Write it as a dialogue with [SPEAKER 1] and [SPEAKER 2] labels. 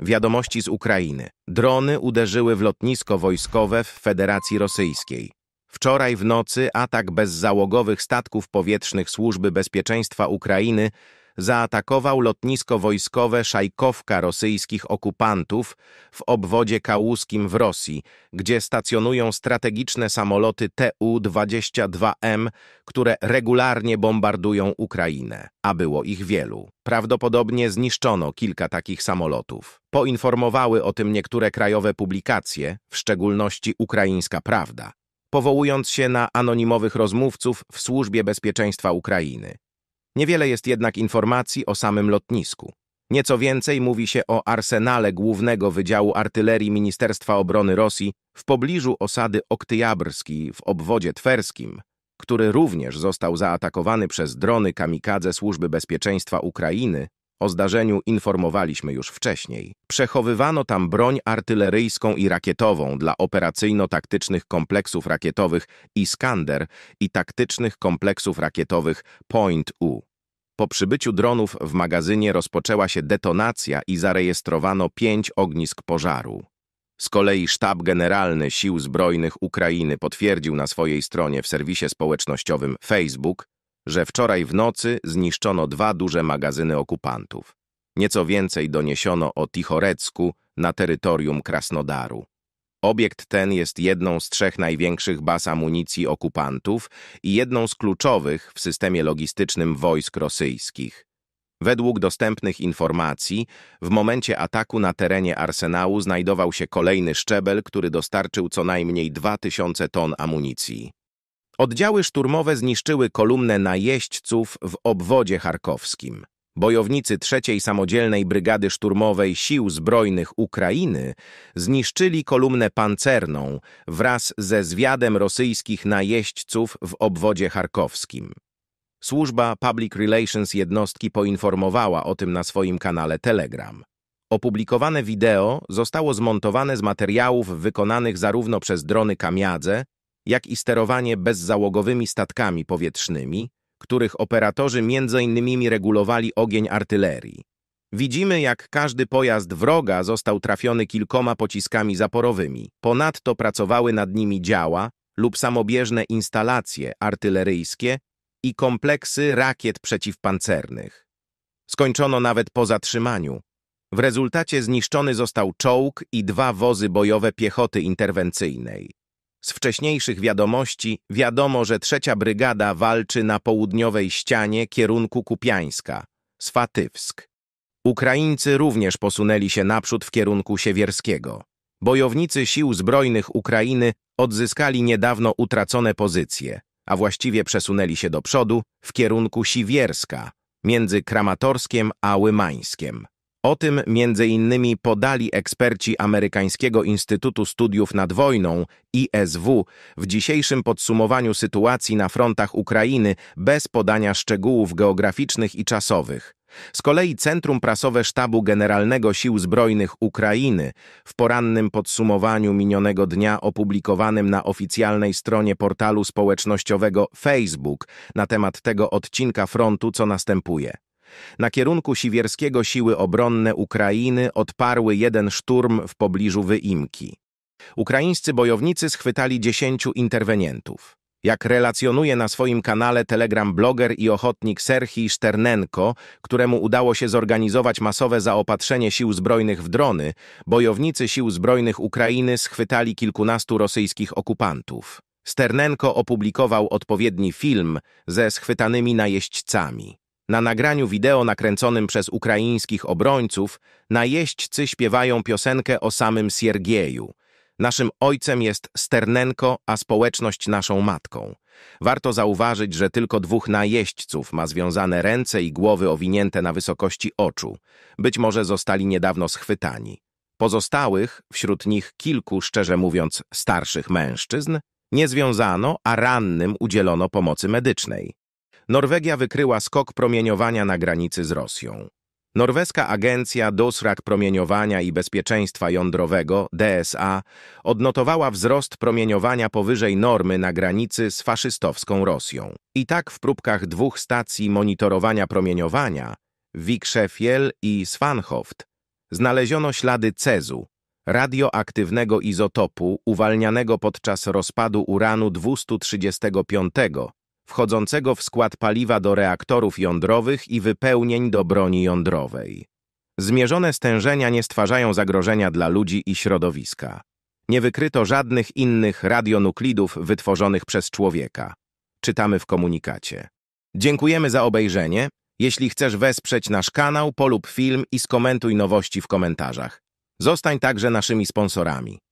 [SPEAKER 1] Wiadomości z Ukrainy. Drony uderzyły w lotnisko wojskowe w Federacji Rosyjskiej. Wczoraj w nocy atak bezzałogowych statków powietrznych Służby Bezpieczeństwa Ukrainy zaatakował lotnisko wojskowe Szajkowka rosyjskich okupantów w obwodzie kałuskim w Rosji, gdzie stacjonują strategiczne samoloty Tu-22M, które regularnie bombardują Ukrainę, a było ich wielu. Prawdopodobnie zniszczono kilka takich samolotów. Poinformowały o tym niektóre krajowe publikacje, w szczególności Ukraińska Prawda powołując się na anonimowych rozmówców w Służbie Bezpieczeństwa Ukrainy. Niewiele jest jednak informacji o samym lotnisku. Nieco więcej mówi się o arsenale Głównego Wydziału Artylerii Ministerstwa Obrony Rosji w pobliżu osady Oktyabrski w obwodzie twerskim, który również został zaatakowany przez drony kamikadze Służby Bezpieczeństwa Ukrainy. O zdarzeniu informowaliśmy już wcześniej. Przechowywano tam broń artyleryjską i rakietową dla operacyjno-taktycznych kompleksów rakietowych Iskander i taktycznych kompleksów rakietowych Point U. Po przybyciu dronów w magazynie rozpoczęła się detonacja i zarejestrowano pięć ognisk pożaru. Z kolei Sztab Generalny Sił Zbrojnych Ukrainy potwierdził na swojej stronie w serwisie społecznościowym Facebook, że wczoraj w nocy zniszczono dwa duże magazyny okupantów. Nieco więcej doniesiono o Tichorecku na terytorium Krasnodaru. Obiekt ten jest jedną z trzech największych baz amunicji okupantów i jedną z kluczowych w systemie logistycznym wojsk rosyjskich. Według dostępnych informacji, w momencie ataku na terenie arsenału znajdował się kolejny szczebel, który dostarczył co najmniej 2000 ton amunicji. Oddziały szturmowe zniszczyły kolumnę najeźdźców w obwodzie charkowskim. Bojownicy Trzeciej Samodzielnej Brygady Szturmowej Sił Zbrojnych Ukrainy zniszczyli kolumnę pancerną wraz ze zwiadem rosyjskich najeźdźców w obwodzie charkowskim. Służba Public Relations jednostki poinformowała o tym na swoim kanale Telegram. Opublikowane wideo zostało zmontowane z materiałów wykonanych zarówno przez drony Kamiadze, jak i sterowanie bezzałogowymi statkami powietrznymi, których operatorzy m.in. regulowali ogień artylerii. Widzimy, jak każdy pojazd wroga został trafiony kilkoma pociskami zaporowymi. Ponadto pracowały nad nimi działa lub samobieżne instalacje artyleryjskie i kompleksy rakiet przeciwpancernych. Skończono nawet po zatrzymaniu. W rezultacie zniszczony został czołg i dwa wozy bojowe piechoty interwencyjnej. Z wcześniejszych wiadomości wiadomo, że trzecia brygada walczy na południowej ścianie kierunku Kupiańska, Swatywsk. Ukraińcy również posunęli się naprzód w kierunku Siewierskiego. Bojownicy sił zbrojnych Ukrainy odzyskali niedawno utracone pozycje, a właściwie przesunęli się do przodu w kierunku Siwierska, między Kramatorskiem a Łymańskiem. O tym między innymi podali eksperci Amerykańskiego Instytutu Studiów nad Wojną, ISW, w dzisiejszym podsumowaniu sytuacji na frontach Ukrainy bez podania szczegółów geograficznych i czasowych. Z kolei Centrum Prasowe Sztabu Generalnego Sił Zbrojnych Ukrainy w porannym podsumowaniu minionego dnia opublikowanym na oficjalnej stronie portalu społecznościowego Facebook na temat tego odcinka frontu, co następuje. Na kierunku Siwierskiego siły obronne Ukrainy odparły jeden szturm w pobliżu Wyimki. Ukraińscy bojownicy schwytali dziesięciu interwenientów. Jak relacjonuje na swoim kanale Telegram bloger i ochotnik Serhii Szternenko, któremu udało się zorganizować masowe zaopatrzenie sił zbrojnych w drony, bojownicy sił zbrojnych Ukrainy schwytali kilkunastu rosyjskich okupantów. Sternenko opublikował odpowiedni film ze schwytanymi najeźdźcami. Na nagraniu wideo nakręconym przez ukraińskich obrońców najeźdźcy śpiewają piosenkę o samym Siergieju. Naszym ojcem jest Sternenko, a społeczność naszą matką. Warto zauważyć, że tylko dwóch najeźdźców ma związane ręce i głowy owinięte na wysokości oczu. Być może zostali niedawno schwytani. Pozostałych, wśród nich kilku, szczerze mówiąc, starszych mężczyzn, nie związano, a rannym udzielono pomocy medycznej. Norwegia wykryła skok promieniowania na granicy z Rosją. Norweska Agencja Dosrak Promieniowania i Bezpieczeństwa Jądrowego, DSA, odnotowała wzrost promieniowania powyżej normy na granicy z faszystowską Rosją. I tak w próbkach dwóch stacji monitorowania promieniowania, Wikszefiel i Svanhoft, znaleziono ślady cezu, radioaktywnego izotopu uwalnianego podczas rozpadu uranu 235, wchodzącego w skład paliwa do reaktorów jądrowych i wypełnień do broni jądrowej. Zmierzone stężenia nie stwarzają zagrożenia dla ludzi i środowiska. Nie wykryto żadnych innych radionuklidów wytworzonych przez człowieka. Czytamy w komunikacie. Dziękujemy za obejrzenie. Jeśli chcesz wesprzeć nasz kanał, polub film i skomentuj nowości w komentarzach. Zostań także naszymi sponsorami.